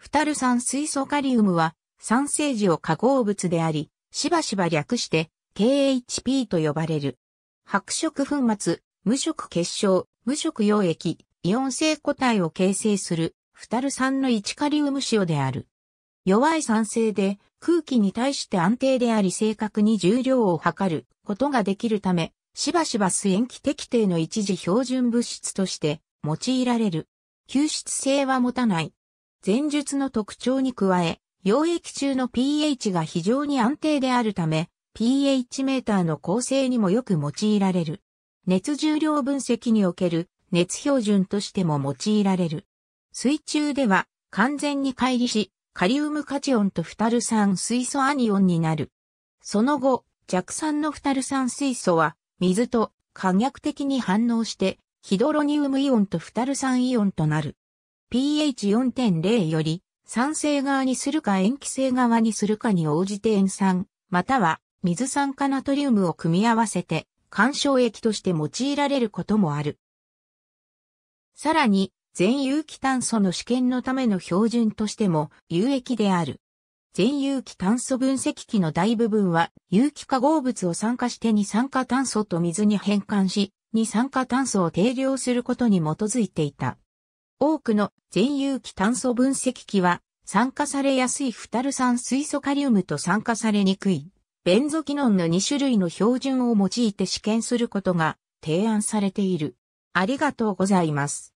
フタル酸水素カリウムは酸性時を化合物であり、しばしば略して KHP と呼ばれる。白色粉末、無色結晶、無色溶液、イオン性固体を形成するフタル酸の1カリウム塩である。弱い酸性で空気に対して安定であり正確に重量を測ることができるため、しばしば水塩基適定の一時標準物質として用いられる。吸湿性は持たない。前述の特徴に加え、溶液中の pH が非常に安定であるため、pH メーターの構成にもよく用いられる。熱重量分析における熱標準としても用いられる。水中では完全に乖離し、カリウムカチオンとフタル酸水素アニオンになる。その後、弱酸のフタル酸水素は水と可逆的に反応してヒドロニウムイオンとフタル酸イオンとなる。pH4.0 より酸性側にするか塩基性側にするかに応じて塩酸、または水酸化ナトリウムを組み合わせて干渉液として用いられることもある。さらに、全有機炭素の試験のための標準としても有益である。全有機炭素分析器の大部分は有機化合物を酸化して二酸化炭素と水に変換し、二酸化炭素を定量することに基づいていた。多くの全有機炭素分析器は、酸化されやすいフタル酸水素カリウムと酸化されにくい、ベンゾキノンの2種類の標準を用いて試験することが提案されている。ありがとうございます。